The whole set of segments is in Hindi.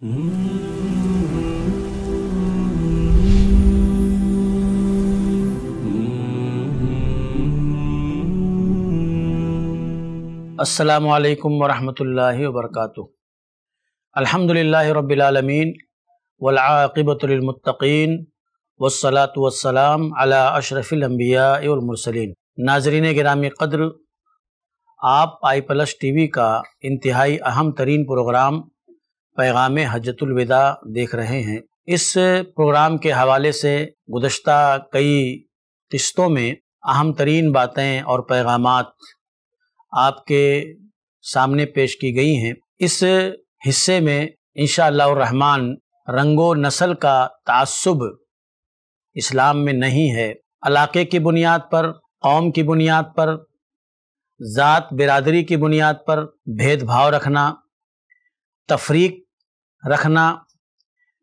अस्सलाम वालेकुम वरहमतुल्लाहि वबरकातुह अल्हम्दुलिल्लाहि रब्बिल आलमीन वल आक़िबतु लिल मुत्तक़ीन वस्सलातु वस्सलाम अला अशरफिल अंबिया वल मुरसलीन नाजरीन गिरामी कद्र आप आई प्लस टीवी का इंतहाई अहम तरीन प्रोग्राम पैगाम हजतुलविदा देख रहे हैं इस प्रोग्राम के हवाले से गुज्त कई किस्तों में अहम तरीन बातें और पैगाम आपके सामने पेश की गई हैं इस हिस्से में रहमान रंगो नस्ल का तसब इस्लाम में नहीं है इलाके की बुनियाद पर कौम की बुनियाद पर ज़ात बिरादरी की बुनियाद पर भेदभाव रखना तफरीक रखना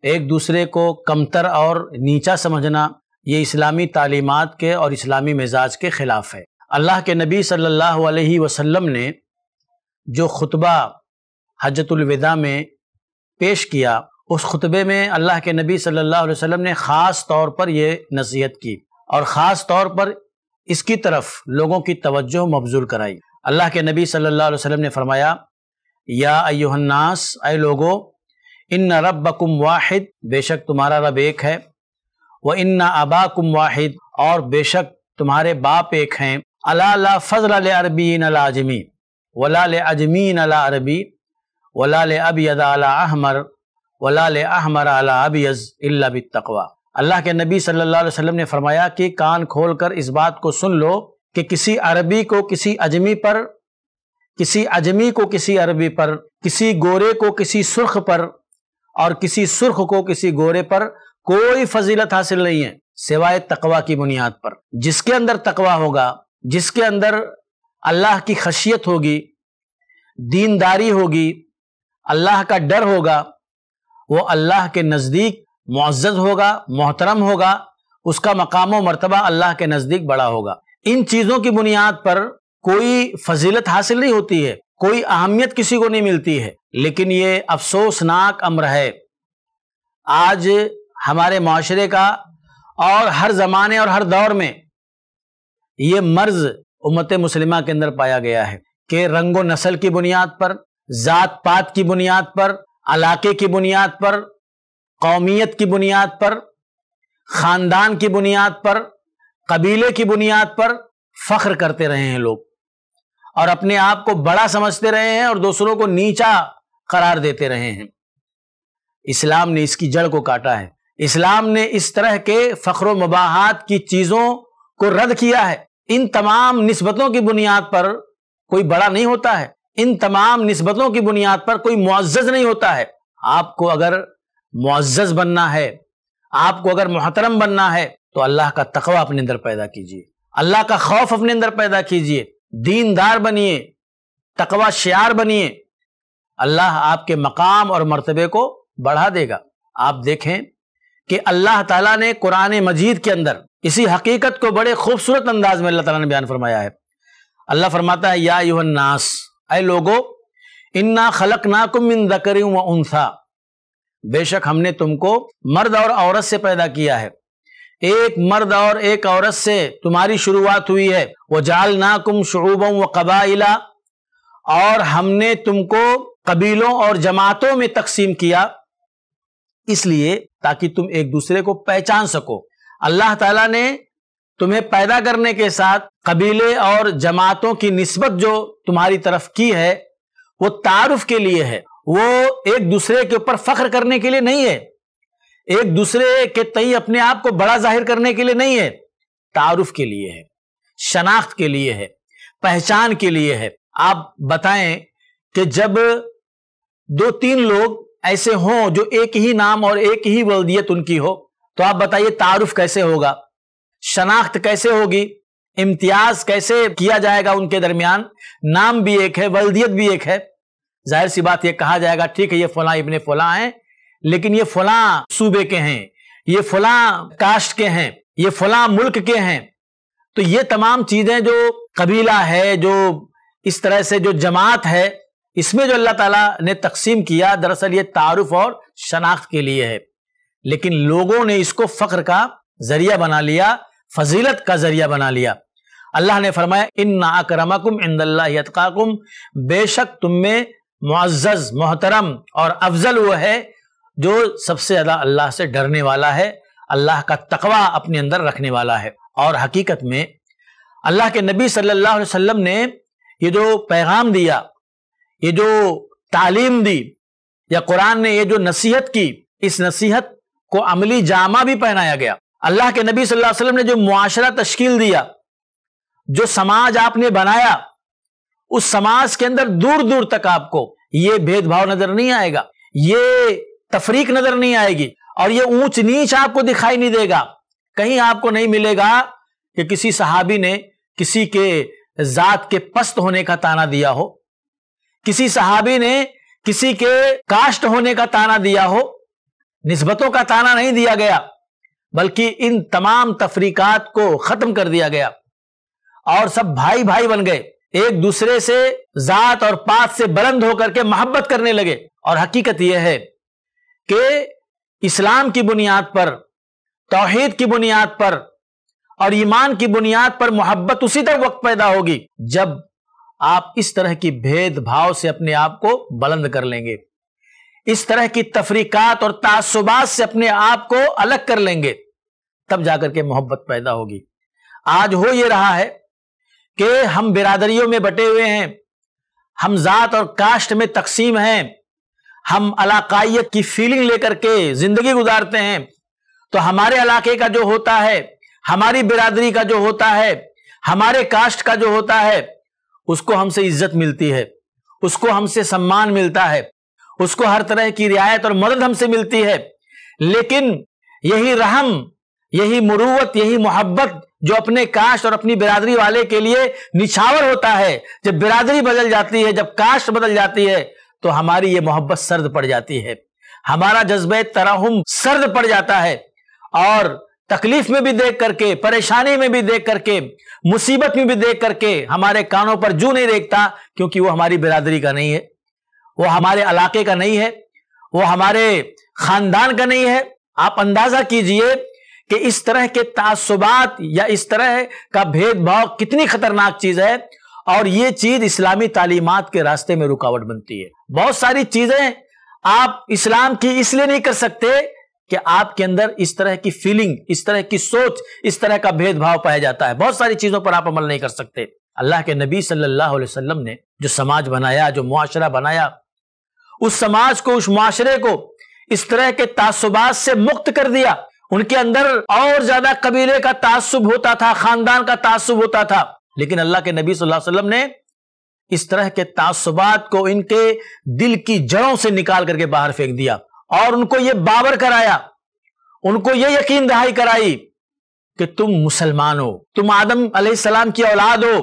एक दूसरे को कमतर और नीचा समझना ये इस्लामी तालीमत के और इस्लामी मिजाज के ख़िलाफ़ है अल्लाह के नबी सल्लल्लाहु अलैहि वसल्लम ने जो खुतबा हजतुलविदा में पेश किया उस खुतबे में अल्लाह के नबी सल्लल्लाहु अलैहि वसल्लम ने ख़ास तौर पर यह नसीहत की और ख़ास तौर पर इसकी तरफ लोगों की तवज्जो मबजूल कराई अल्लाह के नबी सल्लल्लाहु अलैहि वसल्लम ने फरमाया या अयोहन्नास आए लोगो इन रब्बकुम वाहिद बेशक तुम्हारा रब एक है व इन अबाकुम वाहिद और बेशक तुम्हारे बाप एक हैं अला फजल अरबी अला अजमी वला अजमीन अला अरबी वला अब अला अहमर वला अहमर अला अबियज़ अल्ला तकवा अल्लाह के नबी सल्लल्लाहु अलैहि वसल्लम ने फरमाया कि कान खोलकर इस बात को सुन लो कि किसी अरबी को किसी अजमी पर किसी अजमी को किसी अरबी पर किसी गोरे को किसी सुर्ख पर और किसी सुर्ख को किसी गोरे पर कोई फजीलत हासिल नहीं है सिवाय तकवा की बुनियाद पर जिसके अंदर तकवा होगा जिसके अंदर अल्लाह की खशियत होगी दीनदारी होगी अल्लाह का डर होगा वो अल्लाह के नज़दीक मुआज़ होगा मोहतरम होगा उसका मकाम व मरतबा अल्लाह के नज़दीक बड़ा होगा इन चीज़ों की बुनियाद पर कोई फजीलत हासिल नहीं होती है कोई अहमियत किसी को नहीं मिलती है लेकिन ये अफसोसनाक अम्र है आज हमारे माशरे का और हर ज़माने और हर दौर में ये मर्ज उम्मत मुसलिमा के अंदर पाया गया है कि रंगो नस्ल की बुनियाद पर ज़ात पात की बुनियाद पर इलाके की बुनियाद पर कौमियत की बुनियाद पर ख़ानदान की बुनियाद पर कबीले की बुनियाद पर फ़ख्र करते रहे हैं लोग और अपने आप को बड़ा समझते रहे हैं और दूसरों को नीचा करार देते रहे हैं इस्लाम ने इसकी जड़ को काटा है इस्लाम ने इस तरह के फख्र मबाहत की चीज़ों को रद्द किया है इन तमाम नस्बतों की बुनियाद पर कोई बड़ा नहीं होता है इन तमाम नस्बतों की बुनियाद पर कोई मुआज़ नहीं होता है आपको अगर मुआज़ बनना है आपको अगर मोहतरम बनना है तो अल्लाह का तकवा अपने अंदर पैदा कीजिए अल्लाह का खौफ अपने अंदर पैदा कीजिए दीनदार बनिए तकवा शार बनिए अल्लाह आपके मकाम और मर्तबे को बढ़ा देगा आप देखें कि अल्लाह ताला ने कुरान मजीद के अंदर इसी हकीकत को बड़े खूबसूरत अंदाज में अल्लाह ताला ने बयान फरमाया है अल्लाह फरमाता है या यूहन नास लोगो इन्ना खलक नाकुम इन दकर बेशक हमने तुमको मर्द और औरत से पैदा किया है एक मर्द और एक औरत से तुम्हारी शुरुआत हुई है वो जाल नाकुम शुरूबों व कबाइला और हमने तुमको कबीलों और जमातों में तकसीम किया इसलिए ताकि तुम एक दूसरे को पहचान सको अल्लाह ताला ने तुम्हें पैदा करने के साथ कबीले और जमातों की नस्बत जो तुम्हारी तरफ की है वो तारुफ के लिए है वो एक दूसरे के ऊपर फख्र करने के लिए नहीं है एक दूसरे के तई अपने आप को बड़ा जाहिर करने के लिए नहीं है तारुफ के लिए है शनाख्त के लिए है पहचान के लिए है आप बताएं कि जब दो तीन लोग ऐसे हों जो एक ही नाम और एक ही वल्दियत उनकी हो तो आप बताइए तारुफ कैसे होगा शनाख्त कैसे होगी इम्तियाज कैसे किया जाएगा उनके दरमियान नाम भी एक है वल्दियत भी एक है जाहिर सी बात यह कहा जाएगा ठीक है ये फला इबन फला हैं लेकिन ये फला सूबे के हैं ये फला कास्ट के हैं ये फला मुल्क के हैं तो ये तमाम चीजें जो कबीला है जो इस तरह से जो जमात है इसमें जो अल्लाह ताला ने तकसीम किया दरअसल ये तारुफ और शनाख्त के लिए है लेकिन लोगों ने इसको फ़ख्र का जरिया बना लिया फजीलत का जरिया बना लिया अल्लाह ने फरमाया इन नाकरमकुम इंदल्लाकाकुम बेशक तुम में मुआज़ मोहतरम और अफजल वह है जो सबसे ज़्यादा अल्लाह से डरने वाला है अल्लाह का तकवा अपने अंदर रखने वाला है और हकीकत में अल्लाह के नबी सल्लल्लाहु अलैहि वसल्लम ने ये जो पैगाम दिया ये जो तालीम दी या कुरान ने ये जो नसीहत की इस नसीहत को अमली जामा भी पहनाया गया अल्लाह के नबी सल्लल्लाहु अलैहि वसल्लम ने जो मुआशरा तश्कील दिया जो समाज आपने बनाया उस समाज के अंदर दूर दूर तक आपको ये भेदभाव नजर नहीं आएगा ये तफरीक नजर नहीं आएगी और ये ऊंच नीच आपको दिखाई नहीं देगा कहीं आपको नहीं मिलेगा कि किसी सहाबी ने किसी के जात के पस्त होने का ताना दिया हो किसी सहाबी ने किसी के कास्ट होने का ताना दिया हो नस्बतों का ताना नहीं दिया गया बल्कि इन तमाम तफरीकात को खत्म कर दिया गया और सब भाई भाई बन गए एक दूसरे से जात और पात से बुलंद होकर के मोहब्बत करने लगे और हकीकत यह है कि इस्लाम की बुनियाद पर तोहेद की बुनियाद पर और ईमान की बुनियाद पर मोहब्बत उसी तरह वक्त पैदा होगी जब आप इस तरह की भेदभाव से अपने आप को बुलंद कर लेंगे इस तरह की तफरीकात और तासुबात से अपने आप को अलग कर लेंगे तब जाकर के मोहब्बत पैदा होगी आज हो ये रहा है कि हम बिरादरियों में बटे हुए हैं हम ज़ात और कास्ट में तकसीम हैं हम अलाकाइत की फीलिंग लेकर के ज़िंदगी गुजारते हैं तो हमारे इलाके का जो होता है हमारी बिरादरी का जो होता है हमारे कास्ट का जो होता है उसको हमसे इज्जत मिलती है उसको हमसे सम्मान मिलता है उसको हर तरह की रियायत और मदद हमसे मिलती है लेकिन यही रहम यही मुरुवत यही मोहब्बत जो अपने कास्ट और अपनी बिरादरी वाले के लिए निछावर होता है जब बिरादरी बदल जाती है जब कास्ट बदल जाती है तो हमारी ये मोहब्बत सर्द पड़ जाती है हमारा जज्बे तरहम सर्द पड़ जाता है और तकलीफ में भी देख करके परेशानी में भी देख करके मुसीबत में भी देख करके हमारे कानों पर जू नहीं देखता क्योंकि वो हमारी बिरादरी का नहीं है वो हमारे इलाके का नहीं है वो हमारे खानदान का नहीं है आप अंदाजा कीजिए कि इस तरह के तासुबात या इस तरह का भेदभाव कितनी खतरनाक चीज है और ये चीज इस्लामी तालीमत के रास्ते में रुकावट बनती है बहुत सारी चीजें आप इस्लाम की इसलिए नहीं कर सकते कि आपके अंदर इस तरह की फीलिंग इस तरह की सोच इस तरह का भेदभाव पाया जाता है बहुत सारी चीजों पर आप अमल नहीं कर सकते अल्लाह के नबी सल्लल्लाहु अलैहि वसल्लम ने जो समाज बनाया जो मुआशरा बनाया उस समाज को उस मुआशरे को इस तरह के तासुबात से मुक्त कर दिया उनके अंदर और ज्यादा कबीले का तासुब होता था खानदान का तासुब होता था लेकिन अल्लाह के नबी सल्लल्लाहु अलैहि वसल्लम ने इस तरह के तासुबात को इनके दिल की जड़ों से निकाल करके बाहर फेंक दिया और उनको ये बाबर कराया उनको ये यकीन दहाई कराई कि तुम मुसलमान हो तुम आदम सलाम की औलाद हो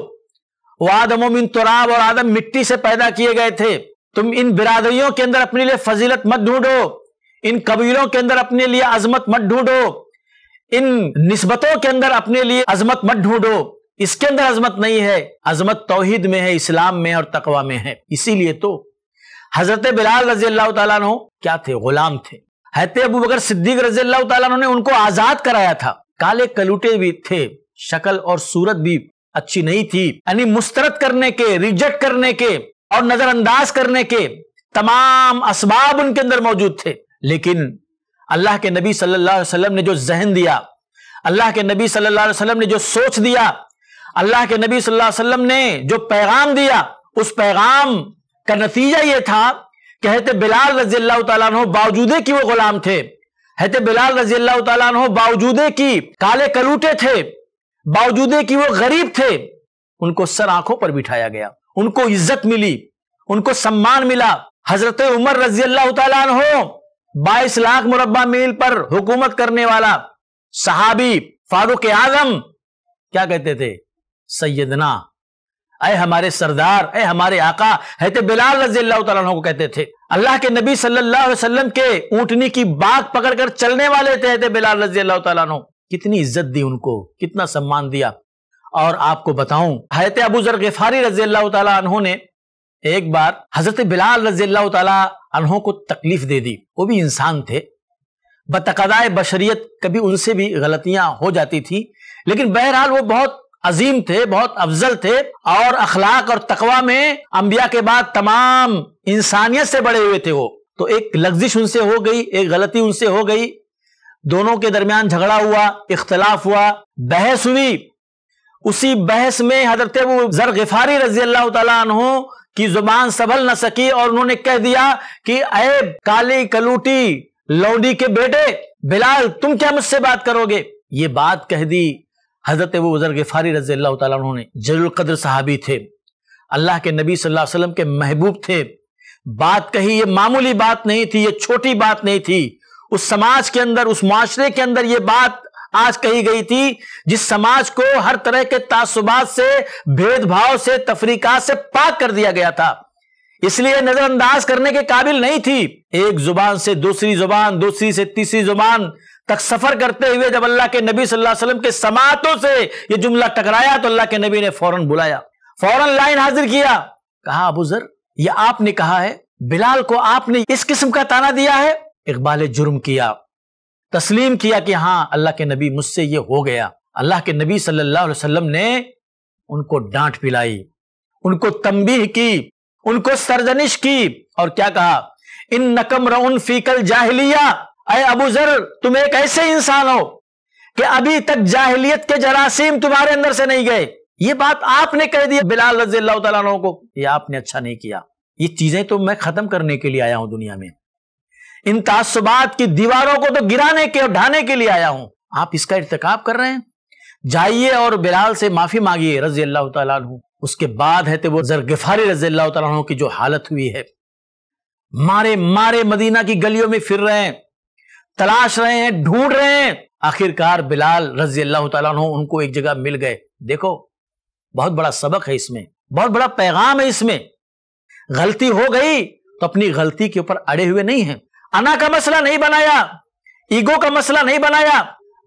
वो आदमो मिन तुराब और आदम मिट्टी से पैदा किए गए थे तुम इन बिरादरियों के अंदर अपने लिए फजीलत मत ढूंढो इन कबीलों के अंदर अपने लिए अजमत मत ढूंढो इन नस्बतों के अंदर अपने लिए अजमत मत ढूंढो इसके अंदर अजमत नहीं है अजमत तोहिद में है इस्लाम में और तकवा में है इसीलिए तो हजरत बिलाल रजी अल्लाह तु क्या थे गुलाम थे हत अबू बकर सिद्दीक रजी अल्लाह तु ने उनको आजाद कराया था काले कलूटे भी थे शक्ल और सूरत भी अच्छी नहीं थी यानी मुस्तरद करने के रिजेक्ट करने के और नजरअंदाज करने के तमाम असबाब उनके अंदर मौजूद थे लेकिन अल्लाह के नबी सल्लल्लाहु अलैहि वसल्लम ने जो जहन दिया अल्लाह के नबी सल्लल्लाहु अलैहि वसल्लम ने जो सोच दिया अल्लाह के नबी सल्लल्लाहु अलैहि वसल्लम ने जो पैगाम दिया उस पैगाम का नतीजा यह था कि हत बिलाल रजी अल्लाह तु बावजूद कि वो गुलाम थे हत बिलाल रजी अल्लाह तु बावजूद कि काले कलूटे थे बावजूदे की वो गरीब थे उनको सर आंखों पर बिठाया गया उनको इज्जत मिली उनको सम्मान मिला हजरत उमर रजी अल्लाह तु बाईस लाख मुरबा मील पर हुकूमत करने वाला साहबी फारूक आजम क्या कहते थे सैयदना अय हमारे सरदार अय हमारे आका है तो बिलाल रजी अल्लाह को कहते थे अल्लाह के नबी सल्लल्लाहु अलैहि वसल्लम के ऊँटनी की बाग पकड़कर चलने वाले थे है बिलाल रजी अल्लाह तु कितनी इज्जत दी उनको कितना सम्मान दिया और आपको बताऊं हैत अबू जर गफारी रजी अल्लाह तु ने एक बार हजरत बिलाल रजी अल्लाह तहों को तकलीफ दे दी वो भी इंसान थे बतकदाय बशरीत कभी उनसे भी गलतियां हो जाती थी लेकिन बहरहाल वो बहुत अजीम थे बहुत अफजल थे और अखलाक और तकवा में अंबिया के बाद तमाम इंसानियत से बड़े हुए थे वो तो एक लग्जिश उनसे हो गई एक गलती उनसे हो गई दोनों के दरमियान झगड़ा हुआ इख्तलाफ हुआ बहस हुई उसी बहस में हजरत वो जर गिफारी रजी अल्लाह तु की जुबान संभल न सकी और उन्होंने कह दिया कि अय काली कलूटी लौडी के बेटे बिलाल तुम क्या मुझसे बात करोगे ये बात कह दी हज़रत अबू वज़र गफ़ारी रजी अल्लाह तु ने जरूर सहाबी थे अल्लाह के नबी सल्लल्लाहु अलैहि वसल्लम के महबूब थे बात कही ये मामूली बात नहीं थी ये छोटी बात नहीं थी उस समाज के अंदर उस माशरे के अंदर ये बात आज कही गई थी जिस समाज को हर तरह के तासुबात से भेदभाव से तफरीका से पाक कर दिया गया था इसलिए नजरअंदाज करने के काबिल नहीं थी एक जुबान से दूसरी जुबान दूसरी से तीसरी जुबान तक सफर करते हुए जब अल्लाह के नबी सल्लल्लाहु अलैहि वसल्लम के समातों से ये जुमला टकराया तो अल्लाह के नबी ने फौरन बुलाया फौरन लाइन हाजिर किया कहा अबू जर ये आपने कहा है बिलाल को आपने इस किस्म का ताना दिया है इकबाल जुर्म किया तस्लीम किया कि हाँ अल्लाह के नबी मुझसे ये हो गया अल्लाह के नबी सल्लल्लाहु अलैहि वसल्लम ने उनको डांट पिलाई उनको तंबीह की उनको सरजनिश की और क्या कहा इन नकम रउन फीकल जाहिलिया अरे अबू जर तुम एक ऐसे इंसान हो कि अभी तक जाहिलियत के जरासीम तुम्हारे अंदर से नहीं गए ये बात आपने कह दी बिलाल रजी अल्लाह को ये आपने अच्छा नहीं किया ये चीजें तो मैं खत्म करने के लिए आया हूं दुनिया में इन तासुबात की दीवारों को तो गिराने के और ढाने के लिए आया हूं आप इसका इरतकाब कर रहे हैं जाइए और बिलाल से माफी मांगिए रजी अल्लाह तु उसके बाद है तो वो गिफारी रजी अल्लाह तु की जो हालत हुई है मारे मारे मदीना की गलियों में फिर रहे हैं तलाश रहे हैं ढूंढ रहे हैं आखिरकार बिलाल रजी अल्लाह तु उनको एक जगह मिल गए देखो बहुत बड़ा सबक है इसमें बहुत बड़ा पैगाम है इसमें गलती हो गई तो अपनी गलती के ऊपर अड़े हुए नहीं है अना का मसला नहीं बनाया ईगो का मसला नहीं बनाया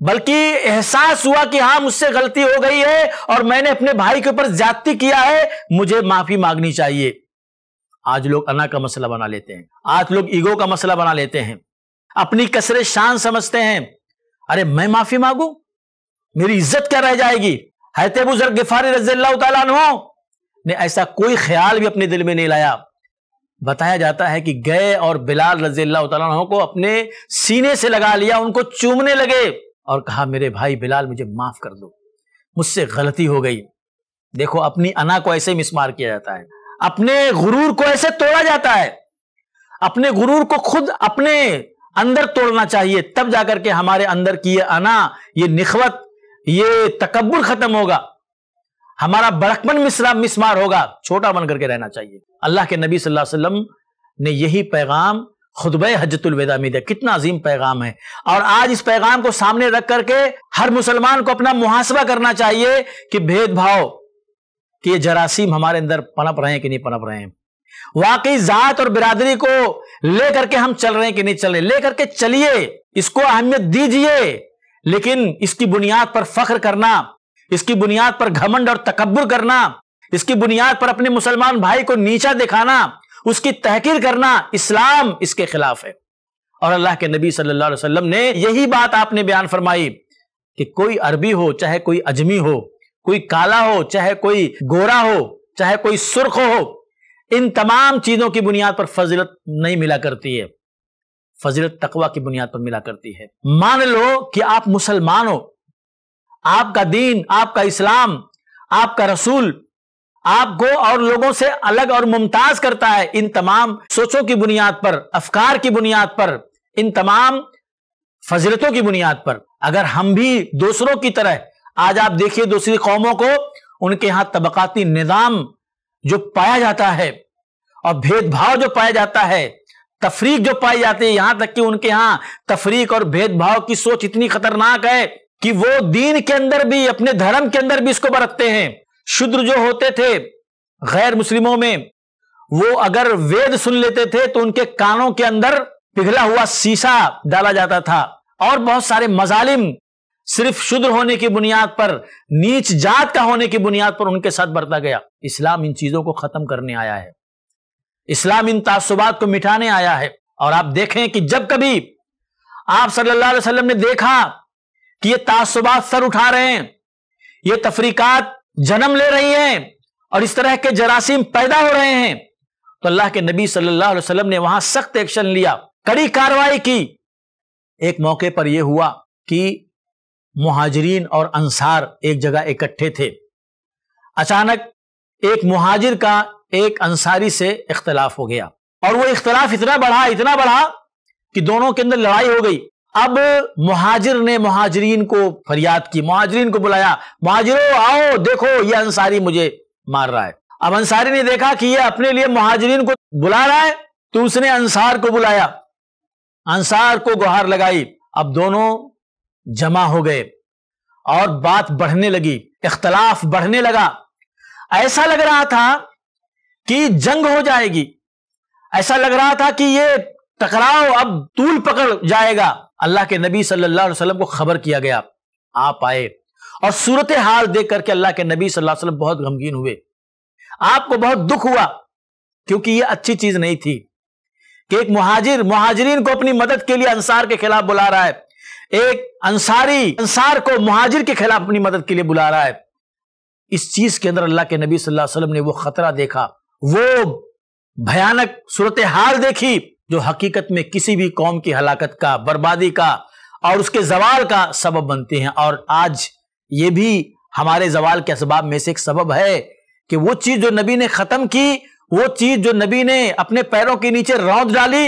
बल्कि एहसास हुआ कि हाँ मुझसे गलती हो गई है और मैंने अपने भाई के ऊपर ज्यादा किया है मुझे माफी मांगनी चाहिए आज लोग अना का मसला बना लेते हैं आज लोग ईगो का मसला बना लेते हैं अपनी कसरे शान समझते हैं अरे मैं माफी मांगू मेरी इज्जत क्या रह जाएगी हैतेबू जर गिफारी रजील्ला ने ऐसा कोई ख्याल भी अपने दिल में नहीं लाया बताया जाता है कि गए और बिलाल रजील्ला को अपने सीने से लगा लिया उनको चूमने लगे और कहा मेरे भाई बिलाल मुझे माफ कर दो मुझसे गलती हो गई देखो अपनी अना को ऐसे मिसमार किया जाता है अपने गुरूर को ऐसे तोड़ा जाता है अपने गुरूर को खुद अपने अंदर तोड़ना चाहिए तब जाकर के हमारे अंदर की ये अना ये निखवत ये तकबुर खत्म होगा हमारा बड़कपन मिसरा मिसमार होगा छोटा बन करके रहना चाहिए अल्लाह के नबी सल्लल्लाहु अलैहि वसल्लम ने यही पैगाम खुदब हजतुलविदा में दिया कितना अजीम पैगाम है और आज इस पैगाम को सामने रख करके हर मुसलमान को अपना मुहासबा करना चाहिए कि भेदभाव कि ये जरासीम हमारे अंदर पनप रहे हैं कि नहीं पनप रहे हैं वाकई जात और बिरादरी को लेकर के हम चल रहे हैं कि नहीं चल रहे लेकर के चलिए इसको अहमियत दीजिए लेकिन इसकी बुनियाद पर फख्र करना इसकी बुनियाद पर घमंड और तकबर करना इसकी बुनियाद पर अपने मुसलमान भाई को नीचा दिखाना उसकी तहकीर करना इस्लाम इसके खिलाफ है और अल्लाह के नबी सल्लल्लाहु अलैहि वसल्लम ने यही बात आपने बयान फरमाई कि कोई अरबी हो चाहे कोई अजमी हो कोई काला हो चाहे कोई गोरा हो चाहे कोई सुर्ख हो इन तमाम चीजों की बुनियाद पर फजिलत नहीं मिला करती है फजिलत तकवा की बुनियाद पर मिला करती है मान लो कि आप मुसलमान हो आपका दीन आपका इस्लाम आपका रसूल आपको और लोगों से अलग और मुमताज करता है इन तमाम सोचों की बुनियाद पर अफकार की बुनियाद पर इन तमाम फजरतों की बुनियाद पर अगर हम भी दूसरों की तरह आज आप देखिए दूसरी कौमों को उनके यहां तबकाती निज़ाम जो पाया जाता है और भेदभाव जो पाया जाता है तफरीक जो पाई जाती है यहां तक कि उनके यहां तफरीक और भेदभाव की सोच इतनी खतरनाक है कि वो दीन के अंदर भी अपने धर्म के अंदर भी इसको बरतते हैं शुद्र जो होते थे गैर मुस्लिमों में वो अगर वेद सुन लेते थे तो उनके कानों के अंदर पिघला हुआ सीसा डाला जाता था और बहुत सारे मजालिम सिर्फ शुद्र होने की बुनियाद पर नीच जात का होने की बुनियाद पर उनके साथ बरता गया इस्लाम इन चीजों को खत्म करने आया है इस्लाम इन तासुबात को मिटाने आया है और आप देखें कि जब कभी आप सल्लल्लाहु अलैहि वसल्लम ने देखा कि ये तासुबात सर उठा रहे हैं ये तफरीकात जन्म ले रही हैं और इस तरह के जरासीम पैदा हो रहे हैं तो अल्लाह के नबी सल्लल्लाहु अलैहि वसल्लम ने वहां सख्त एक्शन लिया कड़ी कार्रवाई की एक मौके पर यह हुआ कि महाजरीन और अंसार एक जगह इकट्ठे थे अचानक एक मुहाजिर का एक अंसारी से इख्तलाफ हो गया और वो इख्तलाफ इतना बढ़ा इतना बढ़ा कि दोनों के अंदर लड़ाई हो गई अब मुहाजिर ने महाजरीन को फरियाद की महाजरीन को बुलाया मुहाजिरों आओ देखो ये अंसारी मुझे मार रहा है अब अंसारी ने देखा कि ये अपने लिए महाजरीन को बुला रहा है तो उसने अंसार को बुलाया अंसार को गुहार लगाई अब दोनों जमा हो गए और बात बढ़ने लगी इख्तलाफ बढ़ने लगा ऐसा लग रहा था कि जंग हो जाएगी ऐसा लग रहा था कि ये टकराव अब तूल पकड़ जाएगा अल्लाह के नबी सल्लल्लाहु अलैहि वसल्लम को खबर किया गया आप आए और सूरत हाल देख करके अल्लाह के नबी सल्लल्लाहु अलैहि वसल्लम बहुत गमगीन हुए आपको बहुत दुख हुआ क्योंकि ये अच्छी चीज नहीं थी कि एक मुहाजिर मुहाजरीन को अपनी मदद के लिए अंसार के खिलाफ बुला रहा है एक अंसारी अंसार को मुहाजिर के खिलाफ अपनी मदद के लिए बुला रहा है इस चीज के अंदर अल्लाह के नबी सल्लल्लाहु अलैहि वसल्लम ने वो खतरा देखा वो भयानक सूरत हाल देखी जो हकीकत में किसी भी कौम की हलाकत का बर्बादी का और उसके जवाल का सबब बनते हैं और आज ये भी हमारे जवाल के असबाब में से एक सबब है कि वो चीज जो नबी ने खत्म की वो चीज जो नबी ने अपने पैरों के नीचे रौद डाली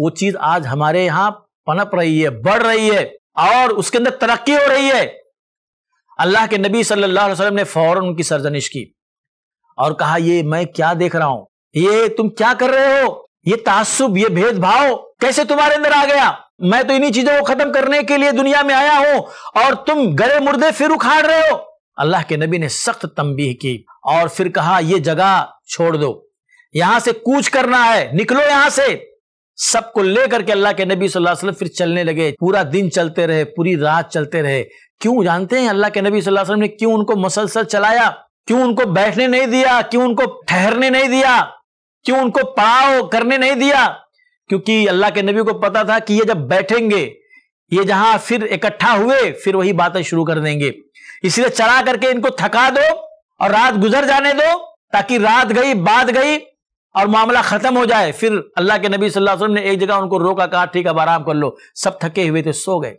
वो चीज आज हमारे यहां पनप रही है बढ़ रही है और उसके अंदर तरक्की हो रही है अल्लाह के नबी सल्लल्लाहु अलैहि वसल्लम ने फौरन उनकी सरजनिश की और कहा ये मैं क्या देख रहा हूं ये तुम क्या कर रहे हो ये तासुब ये भेदभाव कैसे तुम्हारे अंदर आ गया मैं तो इन्हीं चीजों को खत्म करने के लिए दुनिया में आया हूं और तुम गले मुर्दे फिर उखाड़ रहे हो अल्लाह के नबी ने सख्त तंबीह की और फिर कहा यह जगह छोड़ दो यहां से कूच करना है निकलो यहां से सबको लेकर के अल्लाह के नबी सल्लल्लाहु अलैहि वसल्लम फिर चलने लगे पूरा दिन चलते रहे पूरी रात चलते रहे क्यों जानते हैं अल्लाह के नबी सल्लल्लाहु अलैहि वसल्लम ने क्यों उनको मुसलसल चलाया क्यों उनको बैठने नहीं दिया क्यों उनको ठहरने नहीं दिया क्यों उनको पड़ाव करने नहीं दिया क्योंकि अल्लाह के नबी को पता था कि ये जब बैठेंगे ये जहां फिर इकट्ठा हुए फिर वही बातें शुरू कर देंगे इसलिए चढ़ा करके इनको थका दो और रात गुजर जाने दो ताकि रात गई बात गई और मामला खत्म हो जाए फिर अल्लाह के नबी सल्लल्लाहु अलैहि वसल्लम ने एक जगह उनको रोका कहा ठीक अब आराम कर लो सब थके हुए थे सो गए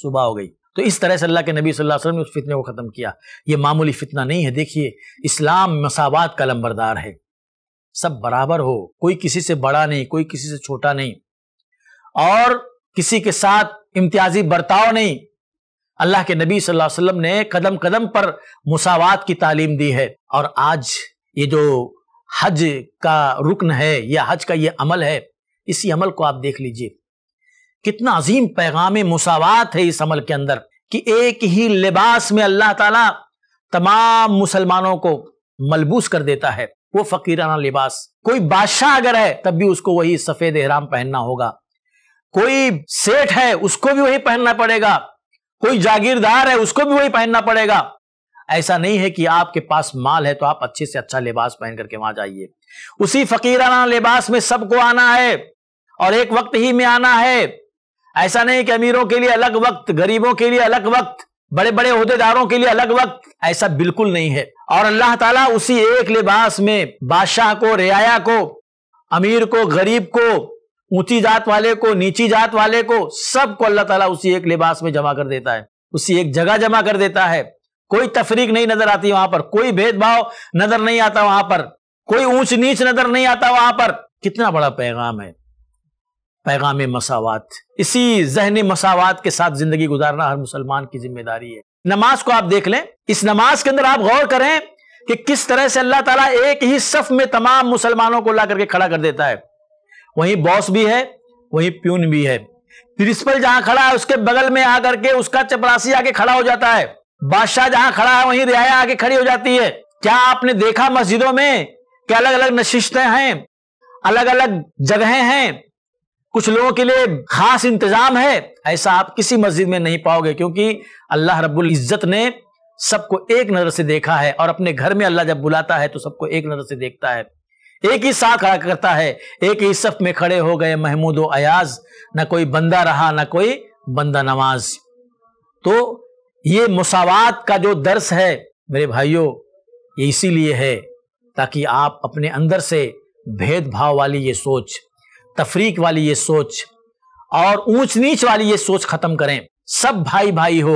सुबह हो गई तो इस तरह से अल्लाह के नबी सल्लल्लाहु अलैहि वसल्लम ने उस फितने को ख़त्म किया ये मामूली फितना नहीं है देखिए इस्लाम मसावात का लंबरदार है सब बराबर हो कोई किसी से बड़ा नहीं कोई किसी से छोटा नहीं और किसी के साथ इम्तियाजी बर्ताव नहीं अल्लाह के नबी सल्लल्लाहु अलैहि वसल्लम ने कदम कदम पर मुसावात की तालीम दी है और आज ये जो हज का रुकन है या हज का ये अमल है इसी अमल को आप देख लीजिए कितना अजीम पैगाम मुसावात है इस अमल के अंदर कि एक ही लिबास में अल्लाह ताला तमाम मुसलमानों को मलबूस कर देता है वो फकीराना लिबास कोई बादशाह अगर है तब भी उसको वही सफेद एहराम पहनना होगा कोई सेठ है उसको भी वही पहनना पड़ेगा कोई जागीरदार है उसको भी वही पहनना पड़ेगा ऐसा नहीं है कि आपके पास माल है तो आप अच्छे से अच्छा लिबास पहन करके वहां जाइए उसी फकीराना लिबास में सबको आना है और एक वक्त ही में आना है ऐसा नहीं कि अमीरों के लिए अलग वक्त गरीबों के लिए अलग वक्त बड़े बड़े अहदेदारों के लिए अलग वक्त ऐसा बिल्कुल नहीं है और अल्लाह ताला उसी एक लिबास में बादशाह को रियाया को अमीर को गरीब को ऊंची जात वाले को नीची जात वाले को सबको अल्लाह ताला उसी एक लिबास में जमा कर देता है उसी एक जगह जमा कर देता है कोई तफरीक नहीं नजर आती वहां पर कोई भेदभाव नजर नहीं आता वहां पर कोई ऊंच नीच नजर नहीं आता वहां पर कितना बड़ा पैगाम है पैगाम मसावत इसी जहन मसावत के साथ जिंदगी गुजारना हर मुसलमान की जिम्मेदारी है नमाज को आप देख लें इस नमाज के अंदर आप गौर करें कि किस तरह से अल्लाह ताला एक ही सफ में तमाम मुसलमानों को ला करके खड़ा कर देता है वहीं बॉस भी है वहीं प्यून भी है प्रिंसिपल जहां खड़ा है उसके बगल में आकर के उसका चपरासी आके खड़ा हो जाता है बादशाह जहां खड़ा है वहीं रियाया आके खड़ी हो जाती है क्या आपने देखा मस्जिदों में क्या अलग अलग नशिशतें हैं अलग अलग जगहें हैं कुछ लोगों के लिए खास इंतजाम है ऐसा आप किसी मस्जिद में नहीं पाओगे क्योंकि अल्लाह रब्बुल इज़्ज़त ने सबको एक नज़र से देखा है और अपने घर में अल्लाह जब बुलाता है तो सबको एक नज़र से देखता है एक ही साथ खड़ा करता है एक ही सफ में खड़े हो गए महमूद व अयाज ना कोई बंदा रहा ना कोई बंदा नमाज तो ये मुसावात का जो दर्स है मेरे भाइयों ये इसीलिए है ताकि आप अपने अंदर से भेदभाव वाली ये सोच तफरीक वाली ये सोच और ऊंच नीच वाली ये सोच खत्म करें सब भाई भाई हो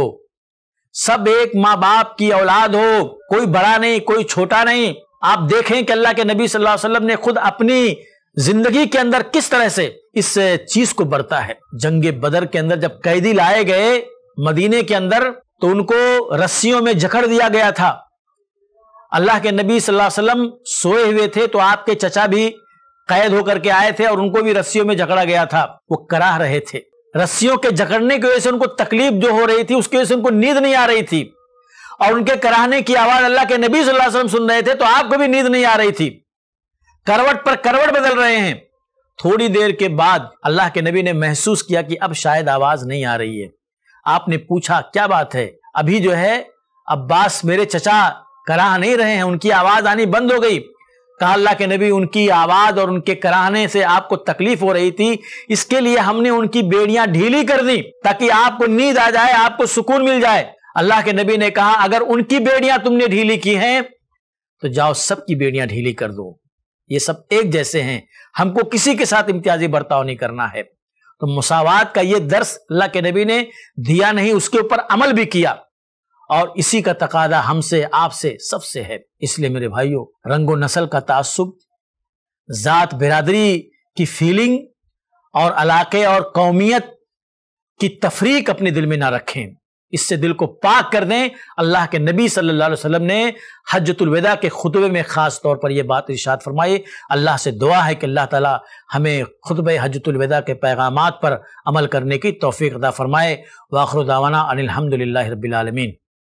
सब एक माँ बाप की औलाद हो कोई बड़ा नहीं कोई छोटा नहीं आप देखें कि अल्लाह के नबी सल्लल्लाहु अलैहि वसल्लम ने खुद अपनी जिंदगी के अंदर किस तरह से इस चीज को बरता है जंगे बदर के अंदर जब कैदी लाए गए मदीने के अंदर तो उनको रस्सियों में जकड़ दिया गया था अल्लाह के नबी सल्लल्लाहु अलैहि वसल्लम सोए हुए थे तो आपके चचा भी कैद होकर के आए थे और उनको भी रस्सियों में जकड़ा गया था वो कराह रहे थे रस्सियों के जकड़ने की वजह से उनको तकलीफ जो हो रही थी उसकी वजह से उनको नींद नहीं आ रही थी और उनके कराहने की आवाज अल्लाह के नबी वसल्लम सुन रहे थे तो आपको भी नींद नहीं आ रही थी करवट पर करवट बदल रहे हैं थोड़ी देर के बाद अल्लाह के नबी ने महसूस किया कि अब शायद आवाज नहीं आ रही है आपने पूछा क्या बात है अभी जो है अब्बास मेरे चचा कराह नहीं रहे हैं उनकी आवाज आनी बंद हो गई कहा अल्लाह के नबी उनकी आवाज़ और उनके कराने से आपको तकलीफ हो रही थी इसके लिए हमने उनकी बेड़ियां ढीली कर दी ताकि आपको नींद आ जाए आपको सुकून मिल जाए अल्लाह के नबी ने कहा अगर उनकी बेड़ियां तुमने ढीली की हैं तो जाओ सबकी बेड़ियां ढीली कर दो ये सब एक जैसे हैं हमको किसी के साथ इम्तियाजी बर्ताव नहीं करना है तो मुसावात का ये दर्श अल्लाह के नबी ने दिया नहीं उसके ऊपर अमल भी किया और इसी का तकादा हमसे आपसे सबसे है इसलिए मेरे भाइयों रंगो नस्ल का तासुब ज़ात बिरादरी की फीलिंग और अलाके और कौमियत की तफरीक अपने दिल में ना रखें इससे दिल को पाक कर दें अल्लाह के नबी सल्लल्लाहु अलैहि वसल्लम ने हजतुलविदा के खुतबे में ख़ास तौर पर यह बात इर्शाद फरमाई अल्लाह से दुआ है कि अल्लाह ताला हमें खुतब हजतुलविदा के पैगाम पर अमल करने की तोफ़ी अदा फरमाए वाखर दावाना अनिलहमदिल्ला